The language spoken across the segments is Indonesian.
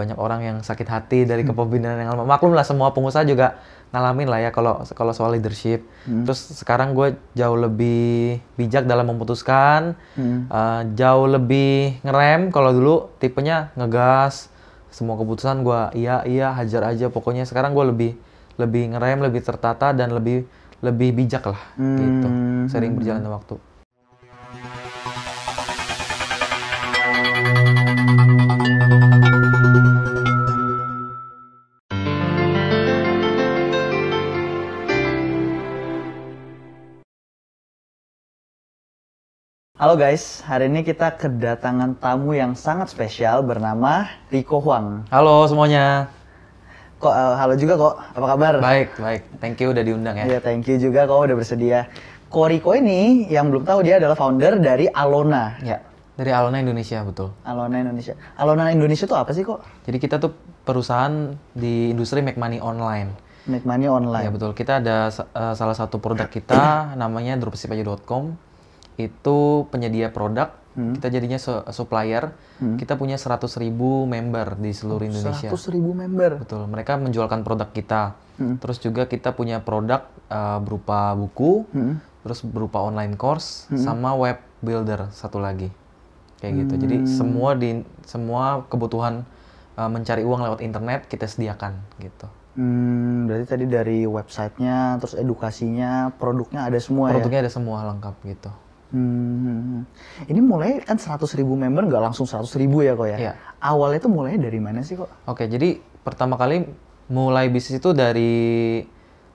banyak orang yang sakit hati dari hmm. kepemimpinan yang lama. Maklum lah semua pengusaha juga ngalamin lah ya kalau kalau soal leadership. Hmm. Terus sekarang gue jauh lebih bijak dalam memutuskan, hmm. uh, jauh lebih ngerem. Kalau dulu tipenya ngegas, semua keputusan gue iya iya hajar aja. Pokoknya sekarang gue lebih lebih ngerem, lebih tertata dan lebih lebih bijak lah hmm. gitu. Sering berjalan waktu. Halo guys, hari ini kita kedatangan tamu yang sangat spesial bernama Riko Huang. Halo semuanya. Kok uh, halo juga kok, apa kabar? Baik, baik. Thank you udah diundang ya. Iya, thank you juga kok udah bersedia. Ko Rico ini yang belum tahu dia adalah founder dari Alona. Ya, dari Alona Indonesia betul. Alona Indonesia. Alona Indonesia itu apa sih kok? Jadi kita tuh perusahaan di industri make money online. Make money online. Ya betul. Kita ada uh, salah satu produk kita namanya dropshipaja.com itu penyedia produk, hmm. kita jadinya supplier. Hmm. Kita punya 100 ribu member di seluruh oh, Indonesia. 100 ribu member? Betul, mereka menjualkan produk kita. Hmm. Terus juga kita punya produk uh, berupa buku, hmm. terus berupa online course, hmm. sama web builder satu lagi. Kayak gitu, hmm. jadi semua di semua kebutuhan uh, mencari uang lewat internet kita sediakan gitu. Hmm, berarti tadi dari websitenya, terus edukasinya, produknya ada semua produknya ya? Produknya ada semua lengkap gitu. Hmm, hmm, hmm. Ini mulai kan 100 ribu member nggak langsung 100 ribu ya kok ya? ya? Awalnya itu mulai dari mana sih kok? Oke, jadi pertama kali mulai bisnis itu dari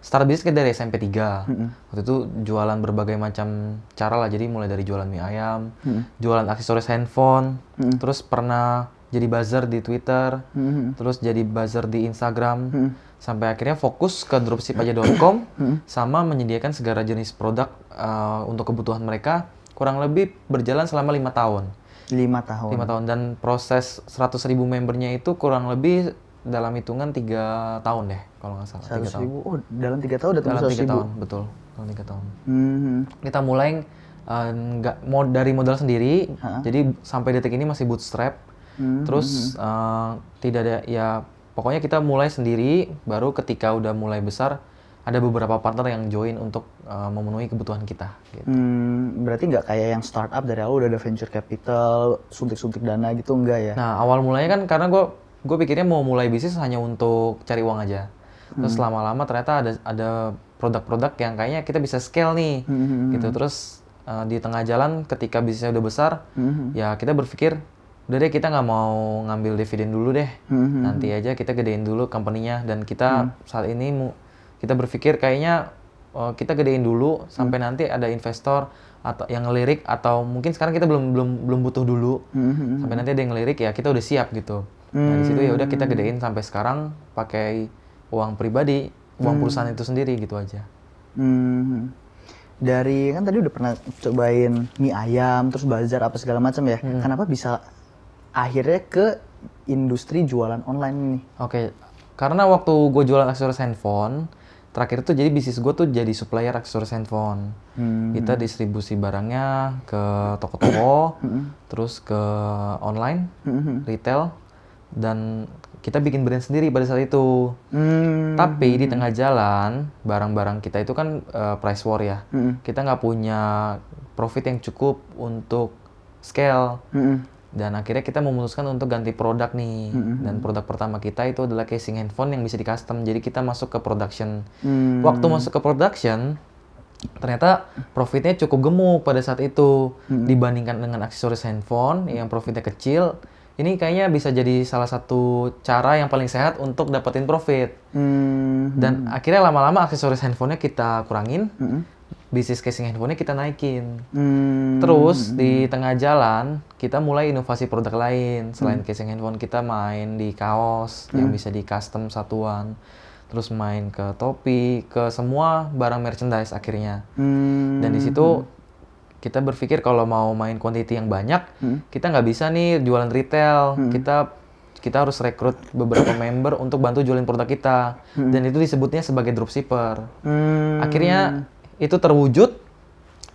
start bisnis dari SMP 3. -hmm. Waktu itu jualan berbagai macam cara lah. Jadi mulai dari jualan mie ayam, -hmm. jualan aksesoris handphone, -hmm. terus pernah jadi buzzer di Twitter, -hmm. terus jadi buzzer di Instagram. -hmm sampai akhirnya fokus ke dropship aja.com hmm. sama menyediakan segala jenis produk uh, untuk kebutuhan mereka kurang lebih berjalan selama lima tahun lima tahun lima tahun dan proses 100 ribu membernya itu kurang lebih dalam hitungan tiga tahun deh kalau nggak salah tiga tahun oh dalam tiga tahun dalam tiga tahun betul dalam tiga tahun mm-hmm. kita mulai eh, nggak uh, mod dari modal sendiri Ha? jadi sampai detik ini masih bootstrap mm-hmm. terus uh, tidak ada ya pokoknya kita mulai sendiri baru ketika udah mulai besar ada beberapa partner yang join untuk uh, memenuhi kebutuhan kita. Gitu. Hmm, berarti nggak kayak yang startup dari awal udah ada venture capital, suntik-suntik dana gitu enggak ya? Nah awal mulanya kan karena gue gue pikirnya mau mulai bisnis hanya untuk cari uang aja. Terus hmm. lama-lama ternyata ada ada produk-produk yang kayaknya kita bisa scale nih, hmm. hmm, hmm gitu. Terus uh, di tengah jalan ketika bisnisnya udah besar, hmm. ya kita berpikir udah deh kita nggak mau ngambil dividen dulu deh hmm nanti aja kita gedein dulu company-nya dan kita mm. saat ini kita berpikir kayaknya uh, kita gedein dulu sampai mm. nanti ada investor atau yang ngelirik atau mungkin sekarang kita belum belum belum butuh dulu hmm sampai nanti ada yang ngelirik ya kita udah siap gitu mm. nah di situ ya udah kita mm. gedein sampai sekarang pakai uang pribadi uang mm. perusahaan itu sendiri gitu aja mm dari kan tadi udah pernah cobain mie ayam terus bazar apa segala macam ya hmm. kenapa bisa akhirnya ke industri jualan online ini. Oke, karena waktu gue jualan aksesoris handphone, terakhir itu jadi bisnis gue tuh jadi supplier aksesoris handphone. Hmm. Kita distribusi barangnya ke toko-toko, hmm. terus ke online, hmm. retail, dan kita bikin brand sendiri pada saat itu. Hmm. Tapi di tengah jalan barang-barang kita itu kan uh, price war ya. Hmm. Kita nggak punya profit yang cukup untuk scale. Hmm dan akhirnya kita memutuskan untuk ganti produk nih mm-hmm. dan produk pertama kita itu adalah casing handphone yang bisa di custom jadi kita masuk ke production mm. waktu masuk ke production ternyata profitnya cukup gemuk pada saat itu mm-hmm. dibandingkan dengan aksesoris handphone yang profitnya kecil ini kayaknya bisa jadi salah satu cara yang paling sehat untuk dapetin profit mm-hmm. dan akhirnya lama-lama aksesoris handphonenya kita kurangin mm-hmm bisnis casing handphonenya kita naikin. Hmm. Terus hmm. di tengah jalan kita mulai inovasi produk lain selain hmm. casing handphone kita main di kaos hmm. yang bisa di custom satuan. Terus main ke topi, ke semua barang merchandise akhirnya. Hmm. Dan di situ kita berpikir kalau mau main quantity yang banyak, hmm. kita nggak bisa nih jualan retail. Hmm. Kita kita harus rekrut beberapa member untuk bantu jualin produk kita. Hmm. Dan itu disebutnya sebagai dropshipper. Hmm. Akhirnya itu terwujud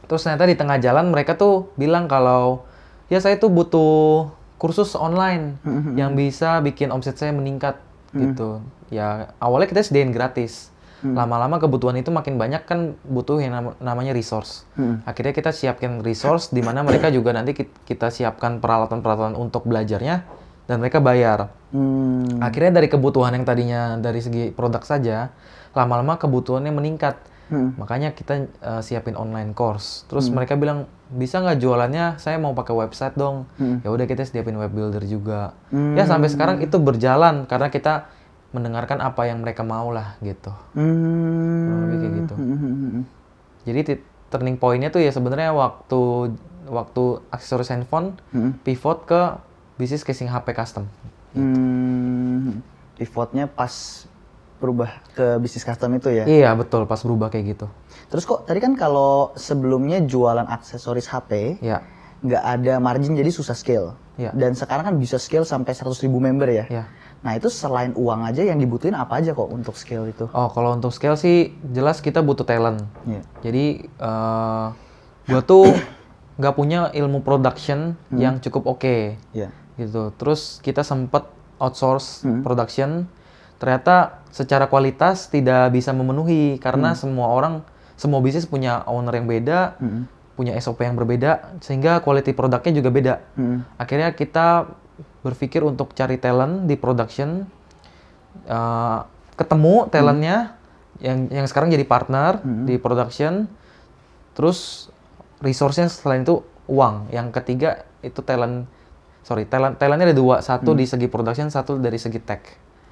terus ternyata di tengah jalan mereka tuh bilang kalau ya saya tuh butuh kursus online mm-hmm. yang bisa bikin omset saya meningkat mm-hmm. gitu ya awalnya kita sediain gratis mm-hmm. lama-lama kebutuhan itu makin banyak kan butuh yang namanya resource akhirnya kita siapkan resource di mana mereka juga nanti kita siapkan peralatan-peralatan untuk belajarnya dan mereka bayar mm. akhirnya dari kebutuhan yang tadinya dari segi produk saja lama-lama kebutuhannya meningkat Hmm. Makanya kita uh, siapin online course. Terus hmm. mereka bilang bisa nggak jualannya? Saya mau pakai website dong. Hmm. Ya udah kita siapin web builder juga. Ya, hmm. Ya sampai sekarang itu berjalan karena kita mendengarkan apa yang mereka mau lah gitu. Hmm. kayak gitu. Hmm. hmm, hmm, hmm. Jadi turning pointnya tuh ya sebenarnya waktu waktu aksesoris handphone hmm. pivot ke bisnis casing HP custom. Gitu. Hmm. Pivotnya pas berubah ke bisnis custom itu ya? Iya betul, pas berubah kayak gitu. Terus kok tadi kan kalau sebelumnya jualan aksesoris HP, ya. nggak ada margin jadi susah scale. Ya. Dan sekarang kan bisa scale sampai 100 ribu member ya? ya. Nah itu selain uang aja yang dibutuhin apa aja kok untuk scale itu? Oh kalau untuk scale sih jelas kita butuh talent. Ya. Jadi uh, gua tuh nggak punya ilmu production hmm. yang cukup oke. Okay. Ya. Gitu. Terus kita sempet outsource hmm. production. Ternyata secara kualitas tidak bisa memenuhi karena hmm. semua orang semua bisnis punya owner yang beda, hmm. punya SOP yang berbeda sehingga quality produknya juga beda. Hmm. Akhirnya kita berpikir untuk cari talent di production uh, ketemu hmm. talentnya hmm. yang yang sekarang jadi partner hmm. di production terus resource-nya selain itu uang. Yang ketiga itu talent sorry talent talentnya ada dua satu hmm. di segi production satu dari segi tech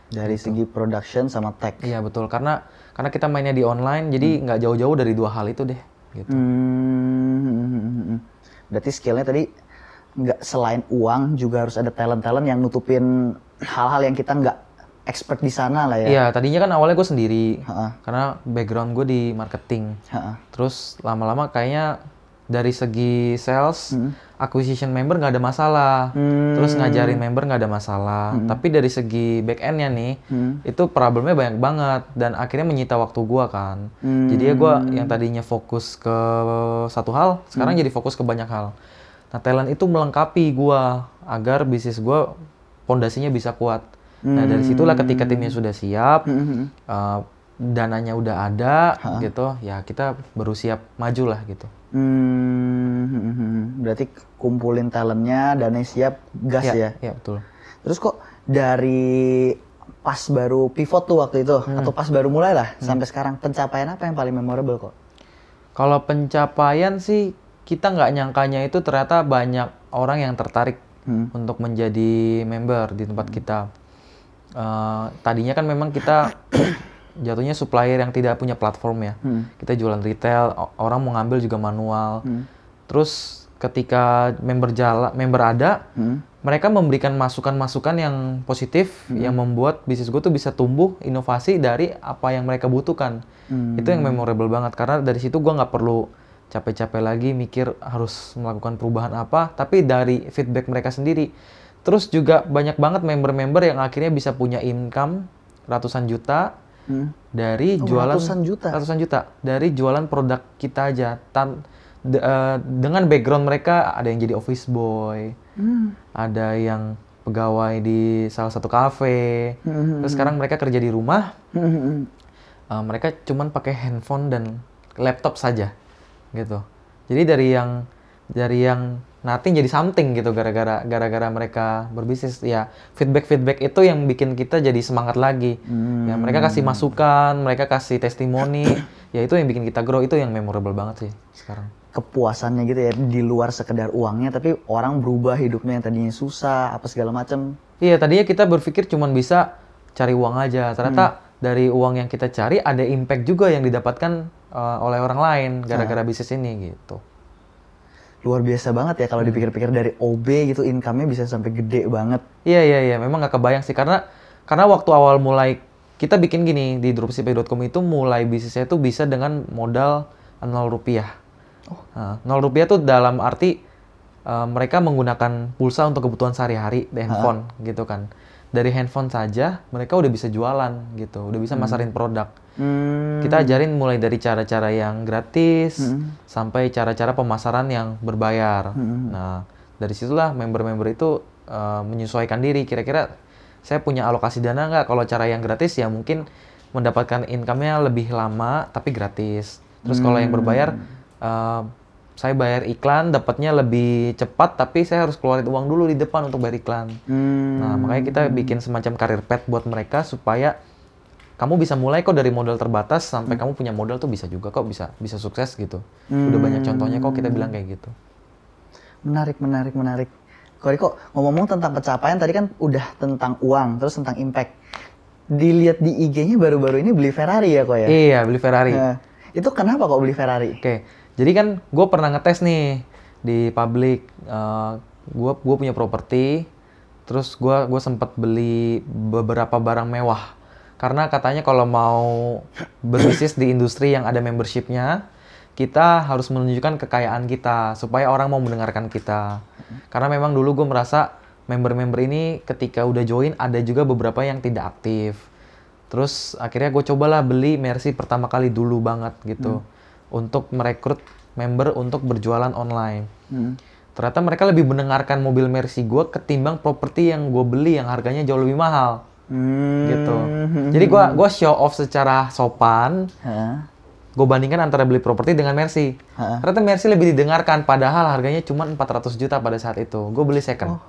dari gitu. segi production sama tech. Iya betul karena karena kita mainnya di online jadi hmm. nggak jauh-jauh dari dua hal itu deh. Gitu. Hmm, hmm, hmm. Berarti skillnya tadi nggak selain uang juga harus ada talent talent yang nutupin hal-hal yang kita nggak expert di sana lah ya. Iya, tadinya kan awalnya gue sendiri, ha -ha. karena background gue di marketing. Ha -ha. Terus lama-lama kayaknya dari segi sales hmm. acquisition member nggak ada masalah hmm. terus ngajarin member nggak ada masalah hmm. tapi dari segi back endnya nih hmm. itu problemnya banyak banget dan akhirnya menyita waktu gua kan hmm. jadi ya gua yang tadinya fokus ke satu hal sekarang hmm. jadi fokus ke banyak hal nah talent itu melengkapi gua agar bisnis gua pondasinya bisa kuat hmm. nah dari situlah hmm. ketika timnya sudah siap hmm. uh, dananya udah ada gitu ya kita baru siap maju lah gitu Hmm, berarti kumpulin talentnya, dana siap, gas iya, ya? Iya ya, betul. Terus kok dari pas baru pivot tuh waktu itu hmm. atau pas baru mulai lah hmm. sampai sekarang pencapaian apa yang paling memorable kok? Kalau pencapaian sih kita nggak nyangkanya itu ternyata banyak orang yang tertarik hmm. untuk menjadi member di tempat hmm. kita. Uh, tadinya kan memang kita jatuhnya supplier yang tidak punya platform ya. Hmm. Kita jualan retail, orang mau ngambil juga manual. Hmm. Terus ketika member jala, member ada, hmm. mereka memberikan masukan-masukan yang positif hmm. yang membuat bisnis gue tuh bisa tumbuh inovasi dari apa yang mereka butuhkan. Hmm. Itu yang memorable banget karena dari situ gue nggak perlu capek-capek lagi mikir harus melakukan perubahan apa, tapi dari feedback mereka sendiri. Terus juga banyak banget member-member yang akhirnya bisa punya income ratusan juta hmm. dari oh, jualan ratusan juta ratusan juta dari jualan produk kita aja tan de, uh, dengan background mereka ada yang jadi office boy hmm. ada yang pegawai di salah satu kafe hmm. terus sekarang mereka kerja di rumah hmm. uh, mereka cuman pakai handphone dan laptop saja gitu jadi dari yang dari yang nothing jadi something gitu gara-gara gara-gara mereka berbisnis ya feedback feedback itu yang bikin kita jadi semangat lagi ya, hmm. ya mereka kasih masukan mereka kasih testimoni ya itu yang bikin kita grow itu yang memorable banget sih sekarang kepuasannya gitu ya di luar sekedar uangnya tapi orang berubah hidupnya yang tadinya susah apa segala macam iya tadinya kita berpikir cuma bisa cari uang aja ternyata hmm. dari uang yang kita cari ada impact juga yang didapatkan uh, oleh orang lain gara-gara nah. bisnis ini gitu luar biasa banget ya kalau hmm. dipikir-pikir dari OB gitu income-nya bisa sampai gede banget. Iya iya iya, memang nggak kebayang sih karena karena waktu awal mulai kita bikin gini di dropshipping.com itu mulai bisnisnya itu bisa dengan modal 0 eh, rupiah. Oh. Nah, 0 rupiah tuh dalam arti uh, mereka menggunakan pulsa untuk kebutuhan sehari-hari, handphone -huh. gitu kan dari handphone saja mereka udah bisa jualan gitu, udah bisa hmm. masarin produk. Hmm. Kita ajarin mulai dari cara-cara yang gratis hmm. sampai cara-cara pemasaran yang berbayar. Hmm. Nah, dari situlah member-member itu uh, menyesuaikan diri. Kira-kira saya punya alokasi dana nggak? Kalau cara yang gratis ya mungkin mendapatkan income-nya lebih lama tapi gratis. Terus kalau yang hmm. berbayar uh, saya bayar iklan dapatnya lebih cepat tapi saya harus keluarin uang dulu di depan untuk bayar iklan. Hmm. Nah, makanya kita bikin semacam karir pet buat mereka supaya kamu bisa mulai kok dari modal terbatas sampai hmm. kamu punya modal tuh bisa juga kok bisa bisa sukses gitu. Hmm. Udah banyak contohnya kok kita bilang kayak gitu. Menarik, menarik, menarik. Kok ngomong-ngomong tentang pencapaian tadi kan udah tentang uang, terus tentang impact. Dilihat di IG-nya baru-baru ini beli Ferrari ya kok ya? Iya, beli Ferrari. Nah, itu kenapa kok beli Ferrari? Oke. Okay jadi kan gue pernah ngetes nih di publik. Uh, eh, gue gue punya properti, terus gue gue sempat beli beberapa barang mewah. Karena katanya kalau mau berbisnis di industri yang ada membershipnya, kita harus menunjukkan kekayaan kita supaya orang mau mendengarkan kita. Karena memang dulu gue merasa member-member ini ketika udah join ada juga beberapa yang tidak aktif. Terus akhirnya gue cobalah beli Mercy pertama kali dulu banget gitu. Hmm untuk merekrut member untuk berjualan online. Hmm. Ternyata mereka lebih mendengarkan mobil Mercy gue ketimbang properti yang gue beli yang harganya jauh lebih mahal. Hmm. Gitu. Jadi gue gua show off secara sopan. Huh? Gue bandingkan antara beli properti dengan Mercy. Huh? Ternyata Mercy lebih didengarkan padahal harganya cuma 400 juta pada saat itu. Gue beli second. Oh.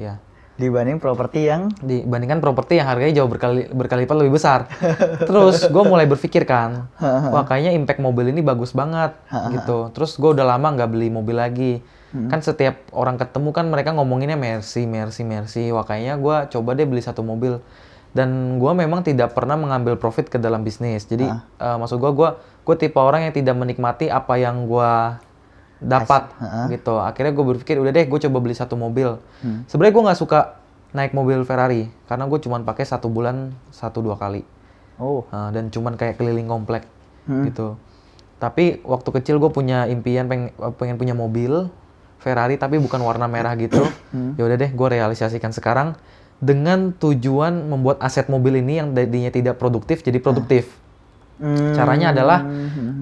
Ya dibanding properti yang dibandingkan properti yang harganya jauh berkali berkali lipat lebih besar. Terus gue mulai berpikir kan, wah kayaknya impact mobil ini bagus banget gitu. Terus gue udah lama nggak beli mobil lagi. Hmm. Kan setiap orang ketemu kan mereka ngomonginnya Mercy, Mercy, Mercy. Wah kayaknya gue coba deh beli satu mobil. Dan gue memang tidak pernah mengambil profit ke dalam bisnis. Jadi uh, maksud gue, gue gue tipe orang yang tidak menikmati apa yang gue dapat -huh. gitu akhirnya gue berpikir udah deh gue coba beli satu mobil hmm. sebenarnya gue nggak suka naik mobil Ferrari karena gue cuma pakai satu bulan satu dua kali oh uh, dan cuma kayak keliling komplek hmm. gitu tapi waktu kecil gue punya impian pengen, pengen punya mobil Ferrari tapi bukan warna merah gitu hmm. ya udah deh gue realisasikan sekarang dengan tujuan membuat aset mobil ini yang tadinya tidak produktif jadi produktif Hmm. Caranya adalah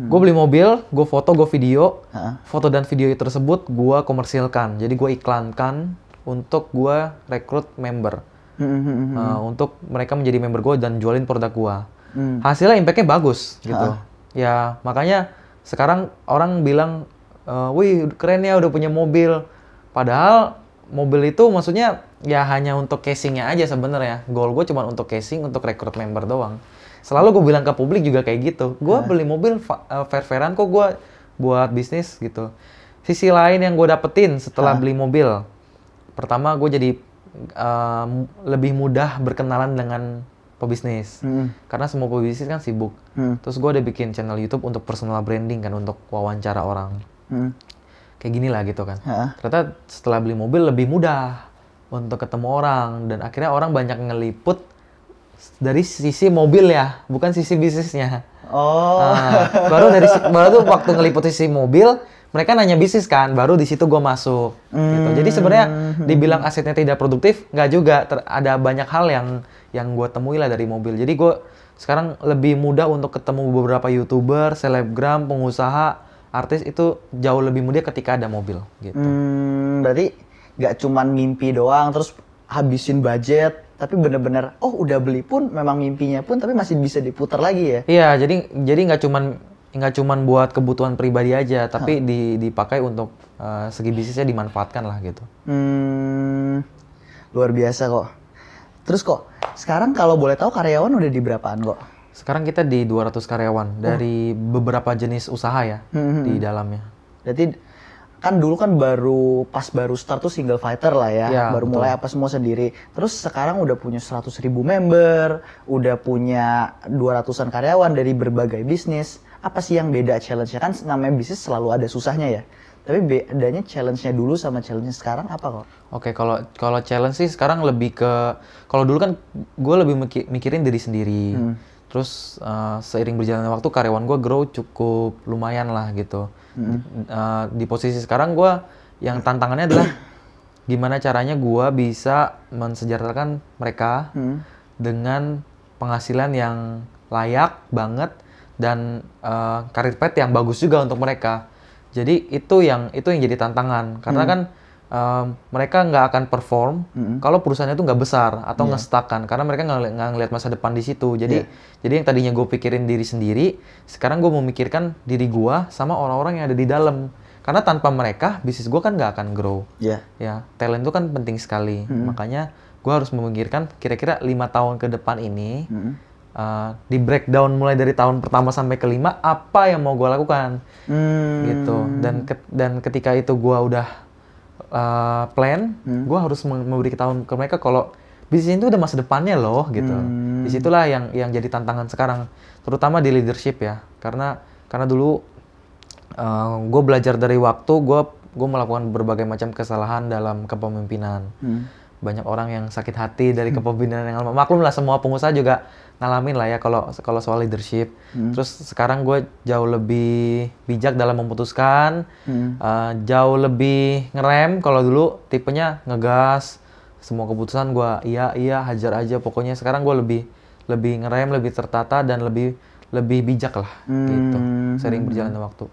gue beli mobil, gue foto, gue video, huh? foto dan video tersebut gue komersilkan. Jadi gue iklankan untuk gue rekrut member, hmm. uh, untuk mereka menjadi member gue dan jualin produk gue. Hmm. Hasilnya impactnya bagus gitu. Huh? Ya makanya sekarang orang bilang, uh, wih keren ya udah punya mobil. Padahal mobil itu maksudnya ya hanya untuk casingnya aja sebenarnya. Goal gue cuma untuk casing, untuk rekrut member doang selalu gue bilang ke publik juga kayak gitu gue nah. beli mobil uh, eh, fair fairan kok gue buat bisnis gitu sisi lain yang gue dapetin setelah ah. beli mobil pertama gue jadi uh, lebih mudah berkenalan dengan pebisnis hmm. karena semua pebisnis kan sibuk hmm. terus gue udah bikin channel YouTube untuk personal branding kan untuk wawancara orang hmm. kayak gini lah gitu kan ternyata setelah beli mobil lebih mudah untuk ketemu orang dan akhirnya orang banyak ngeliput dari sisi mobil ya, bukan sisi bisnisnya. Oh. Uh, baru dari baru tuh waktu ngeliput sisi mobil, mereka nanya bisnis kan, baru di situ gue masuk. Mm. Gitu. Hmm. Jadi sebenarnya dibilang asetnya tidak produktif, nggak juga. Ter ada banyak hal yang yang gue temui lah dari mobil. Jadi gue sekarang lebih mudah untuk ketemu beberapa youtuber, selebgram, pengusaha, artis itu jauh lebih mudah ketika ada mobil. Gitu. Mm, berarti nggak cuman mimpi doang, terus habisin budget, tapi bener-bener oh udah beli pun memang mimpinya pun tapi masih bisa diputar lagi ya iya jadi jadi nggak cuman nggak cuman buat kebutuhan pribadi aja tapi huh. dipakai untuk uh, segi bisnisnya dimanfaatkan lah gitu hmm, luar biasa kok terus kok sekarang kalau boleh tahu karyawan udah di berapaan kok sekarang kita di 200 karyawan hmm. dari beberapa jenis usaha ya hmm. hmm di hmm. dalamnya berarti kan dulu kan baru pas baru start tuh single fighter lah ya, ya baru betul. mulai apa semua sendiri. Terus sekarang udah punya seratus ribu member, udah punya 200-an karyawan dari berbagai bisnis. Apa sih yang beda challenge-nya? Kan namanya bisnis selalu ada susahnya ya. Tapi bedanya challenge-nya dulu sama challenge-nya sekarang apa kok? Oke, kalau kalau challenge sih sekarang lebih ke kalau dulu kan gue lebih mikirin diri sendiri. Hmm. Terus uh, seiring berjalannya waktu karyawan gue grow cukup lumayan lah gitu Hmm. Uh, di posisi sekarang gue yang tantangannya adalah gimana caranya gue bisa mensejahterakan mereka hmm. dengan penghasilan yang layak banget dan uh, karir pet yang bagus juga untuk mereka. Jadi itu yang itu yang jadi tantangan karena hmm. kan um, mereka nggak akan perform mm-hmm. kalau perusahaannya itu nggak besar atau yeah. ngestakan karena mereka nggak ngel ngelihat masa depan di situ jadi yeah. jadi yang tadinya gue pikirin diri sendiri sekarang gue memikirkan diri gue sama orang-orang yang ada di dalam karena tanpa mereka bisnis gue kan nggak akan grow yeah. ya talent itu kan penting sekali mm-hmm. makanya gue harus memikirkan kira-kira lima tahun ke depan ini mm-hmm. Uh, di breakdown mulai dari tahun pertama sampai kelima apa yang mau gue lakukan -hmm. gitu dan ke, dan ketika itu gue udah uh, plan, hmm. gue harus memberi memberitahu ke mereka kalau bisnis itu udah masa depannya loh gitu. Hmm. Disitulah yang yang jadi tantangan sekarang, terutama di leadership ya. Karena karena dulu uh, gue belajar dari waktu, gue gue melakukan berbagai macam kesalahan dalam kepemimpinan. Hmm. Banyak orang yang sakit hati dari hmm. kepemimpinan yang lama. Maklumlah semua pengusaha juga ngalamin lah ya kalau kalau soal leadership. Hmm. Terus sekarang gue jauh lebih bijak dalam memutuskan, hmm. uh, jauh lebih ngerem. Kalau dulu tipenya ngegas, semua keputusan gue iya iya hajar aja. Pokoknya sekarang gue lebih lebih ngerem, lebih tertata dan lebih lebih bijak lah gitu. hmm. gitu. Sering berjalan waktu.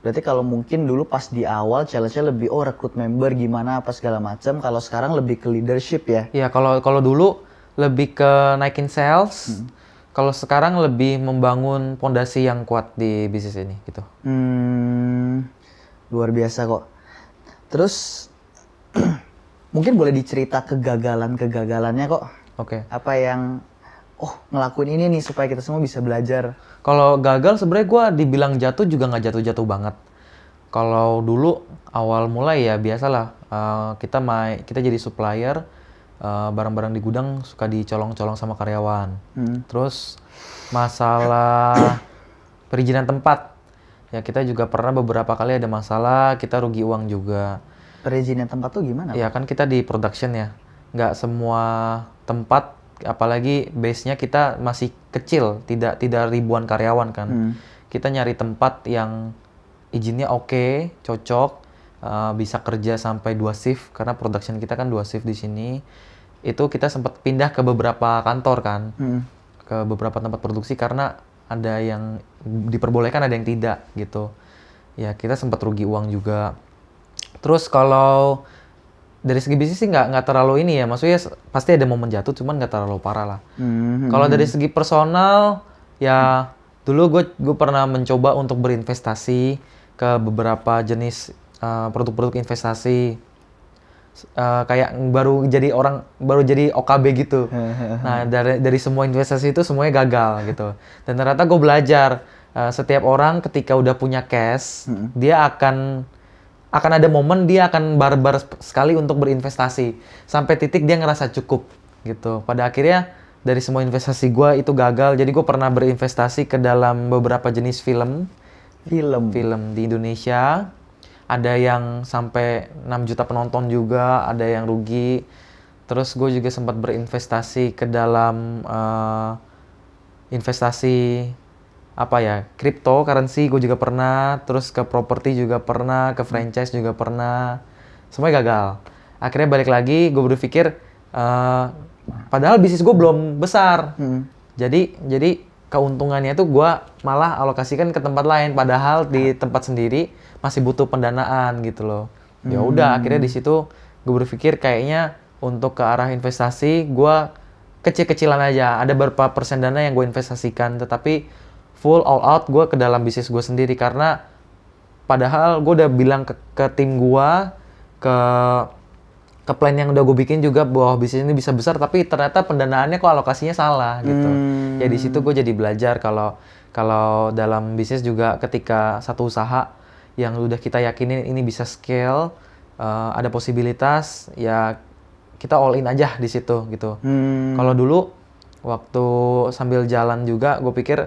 Berarti kalau mungkin dulu pas di awal challenge-nya lebih oh rekrut member gimana apa segala macam. Kalau sekarang lebih ke leadership ya. Iya kalau kalau dulu lebih ke naikin sales. Hmm. Kalau sekarang lebih membangun pondasi yang kuat di bisnis ini gitu. Hmm, luar biasa kok. Terus mungkin boleh dicerita kegagalan-kegagalannya kok. Oke. Okay. Apa yang oh ngelakuin ini nih supaya kita semua bisa belajar. Kalau gagal sebenarnya gue dibilang jatuh juga nggak jatuh-jatuh banget. Kalau dulu awal mulai ya biasalah uh, kita mai kita jadi supplier Eh, barang-barang uh, di gudang suka dicolong-colong sama karyawan. Hmm. Terus masalah perizinan tempat. Ya kita juga pernah beberapa kali ada masalah, kita rugi uang juga. Perizinan tempat tuh gimana? Ya kan kita di production ya. Nggak semua tempat apalagi base-nya kita masih kecil, tidak tidak ribuan karyawan kan. Hmm. Kita nyari tempat yang izinnya oke, okay, cocok, Eh, bisa kerja sampai dua shift karena production kita kan dua shift di sini itu kita sempat pindah ke beberapa kantor kan hmm. ke beberapa tempat produksi karena ada yang diperbolehkan ada yang tidak gitu ya kita sempat rugi uang juga terus kalau dari segi bisnis sih nggak nggak terlalu ini ya maksudnya pasti ada momen jatuh cuman nggak terlalu parah lah hmm kalau dari segi personal ya dulu gue gue pernah mencoba untuk berinvestasi ke beberapa jenis Eh, produk-produk uh, investasi uh, kayak baru jadi orang baru jadi OKB gitu. Nah dari dari semua investasi itu semuanya gagal gitu. Dan ternyata gue belajar uh, setiap orang ketika udah punya cash hmm. dia akan akan ada momen dia akan barbar -bar sekali untuk berinvestasi sampai titik dia ngerasa cukup gitu. Pada akhirnya dari semua investasi gue itu gagal. Jadi gue pernah berinvestasi ke dalam beberapa jenis film film film di Indonesia ada yang sampai 6 juta penonton juga ada yang rugi terus gue juga sempat berinvestasi ke dalam uh, investasi apa ya currency gue juga pernah terus ke properti juga pernah ke franchise juga pernah semuanya gagal akhirnya balik lagi gue berpikir uh, padahal bisnis gue belum besar hmm. jadi jadi keuntungannya itu gue malah alokasikan ke tempat lain padahal di tempat sendiri masih butuh pendanaan gitu loh. Ya hmm. udah akhirnya di situ gue berpikir kayaknya untuk ke arah investasi gue kecil-kecilan aja. Ada berapa persen dana yang gue investasikan tetapi full all out gue ke dalam bisnis gue sendiri karena padahal gue udah bilang ke, ke tim gue ke ke plan yang udah gue bikin juga bahwa bisnis ini bisa besar tapi ternyata pendanaannya kok alokasinya salah gitu ya di situ gue jadi belajar kalau kalau dalam bisnis juga ketika satu usaha yang udah kita yakini ini bisa scale, uh, ada posibilitas, ya kita all in aja di situ gitu. Hmm. Kalau dulu waktu sambil jalan juga, gue pikir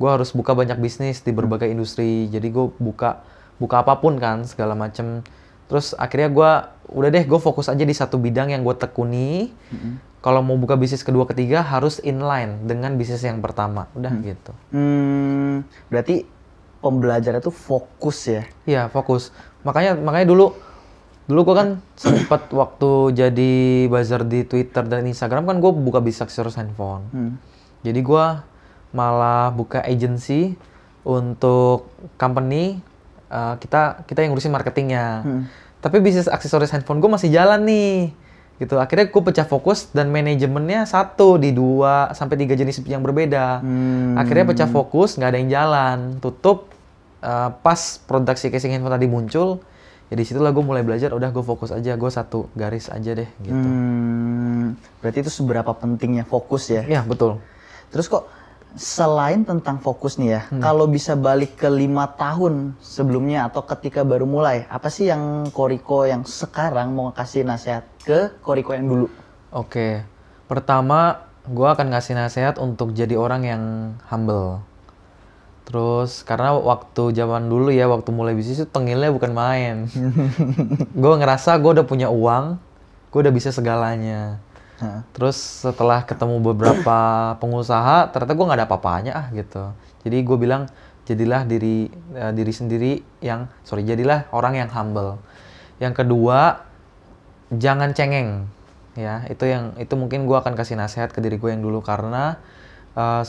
gue harus buka banyak bisnis di berbagai hmm. industri. Jadi gue buka buka apapun kan segala macem. Terus akhirnya gue udah deh gue fokus aja di satu bidang yang gue tekuni. Hmm. Kalau mau buka bisnis kedua ketiga harus inline dengan bisnis yang pertama. Udah hmm. gitu. Hmm, berarti pembelajaran itu fokus ya. Iya, fokus. Makanya makanya dulu dulu gue kan sempat waktu jadi buzzer di Twitter dan Instagram kan gue buka bisnis aksesoris handphone. Hmm. Jadi gue malah buka agency untuk company uh, kita kita yang ngurusin marketingnya. Hmm. Tapi bisnis aksesoris handphone gue masih jalan nih. Gitu. Akhirnya gue pecah fokus dan manajemennya satu di dua sampai tiga jenis yang berbeda. Hmm. Akhirnya pecah fokus, nggak ada yang jalan, tutup uh, pas produk si casing handphone tadi muncul ya lah gue mulai belajar udah gue fokus aja gue satu garis aja deh gitu hmm, berarti itu seberapa pentingnya fokus ya Iya betul terus kok selain tentang fokus nih ya hmm. kalau bisa balik ke lima tahun sebelumnya atau ketika baru mulai apa sih yang koriko yang sekarang mau kasih nasihat ke koriko yang dulu oke pertama gue akan ngasih nasihat untuk jadi orang yang humble Terus karena waktu zaman dulu ya, waktu mulai bisnis itu tengilnya bukan main. gue ngerasa gue udah punya uang, gue udah bisa segalanya. Ha. Terus setelah ketemu beberapa pengusaha, ternyata gue nggak ada apa-apanya ah gitu. Jadi gue bilang jadilah diri uh, diri sendiri yang sorry jadilah orang yang humble. Yang kedua jangan cengeng ya itu yang itu mungkin gue akan kasih nasihat ke diri gue yang dulu karena uh,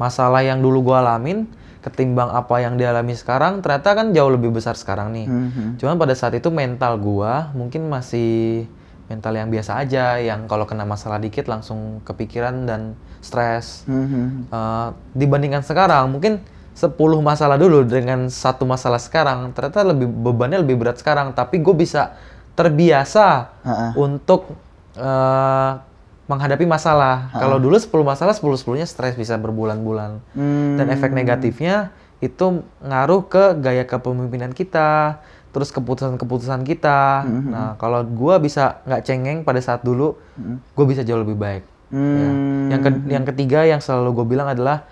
masalah yang dulu gue alamin ketimbang apa yang dialami sekarang ternyata kan jauh lebih besar sekarang nih mm-hmm. cuman pada saat itu mental gue mungkin masih mental yang biasa aja yang kalau kena masalah dikit langsung kepikiran dan stres mm-hmm. uh, dibandingkan sekarang mungkin 10 masalah dulu dengan satu masalah sekarang ternyata lebih bebannya lebih berat sekarang tapi gue bisa terbiasa uh-uh. untuk uh, menghadapi masalah. Kalau dulu 10 masalah, 10 10 stres bisa berbulan-bulan. Hmm. Dan efek negatifnya itu ngaruh ke gaya kepemimpinan kita, terus keputusan-keputusan kita. Hmm. Nah, kalau gue bisa nggak cengeng pada saat dulu, hmm. gue bisa jauh lebih baik. Hmm. Ya. Yang, ke hmm. yang ketiga yang selalu gue bilang adalah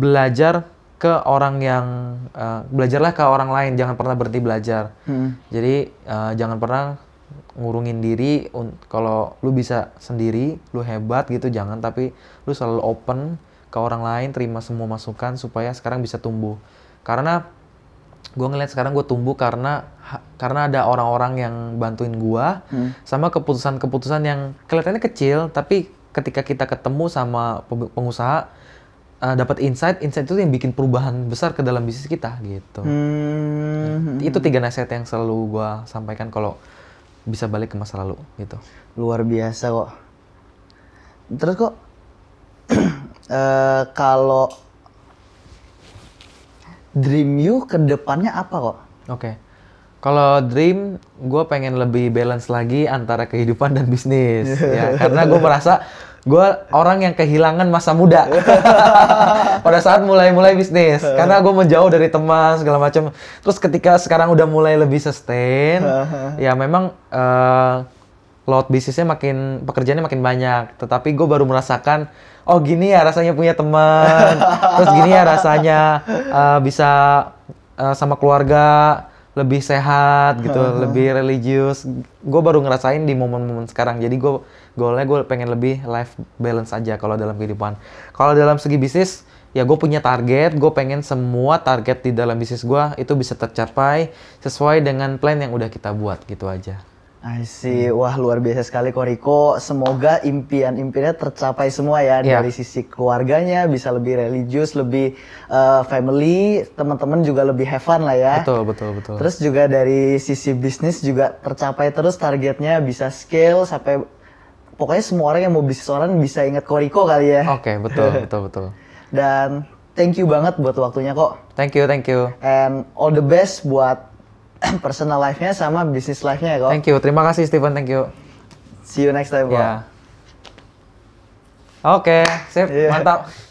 belajar ke orang yang uh, belajarlah ke orang lain jangan pernah berhenti belajar hmm. jadi uh, jangan pernah ngurungin diri kalau lu bisa sendiri lu hebat gitu jangan tapi lu selalu open ke orang lain terima semua masukan supaya sekarang bisa tumbuh karena gue ngeliat sekarang gue tumbuh karena karena ada orang-orang yang bantuin gue hmm. sama keputusan-keputusan yang kelihatannya kecil tapi ketika kita ketemu sama pengusaha uh, dapat insight insight itu yang bikin perubahan besar ke dalam bisnis kita gitu hmm. itu tiga nasihat yang selalu gue sampaikan kalau bisa balik ke masa lalu gitu luar biasa kok terus kok uh, kalau dream you ke depannya apa kok oke okay. Kalau dream, gue pengen lebih balance lagi antara kehidupan dan bisnis, ya. Karena gue merasa gue orang yang kehilangan masa muda pada saat mulai-mulai bisnis karena gue menjauh dari teman segala macam terus ketika sekarang udah mulai lebih sustain ya memang uh, eh, load bisnisnya makin pekerjaannya makin banyak tetapi gue baru merasakan oh gini ya rasanya punya teman terus gini ya rasanya uh, bisa uh, sama keluarga lebih sehat gitu lebih religius gue baru ngerasain di momen-momen sekarang jadi gue goalnya gue pengen lebih life balance aja kalau dalam kehidupan kalau dalam segi bisnis ya gue punya target gue pengen semua target di dalam bisnis gue itu bisa tercapai sesuai dengan plan yang udah kita buat gitu aja I see. Wah luar biasa sekali Koriko. Semoga impian-impiannya tercapai semua ya yeah. dari sisi keluarganya bisa lebih religius, lebih uh, family, teman-teman juga lebih have fun lah ya. Betul, betul, betul. Terus juga dari sisi bisnis juga tercapai terus targetnya bisa scale sampai pokoknya semua orang yang mau bisnis orang bisa ingat Koriko kali ya. Oke, okay, betul, betul, betul. Dan thank you banget buat waktunya kok. Thank you, thank you. And all the best buat personal life-nya sama bisnis life-nya ya kok. Thank you, terima kasih Steven, thank you. See you next time kok. Yeah. Oke, okay, sip, yeah. mantap.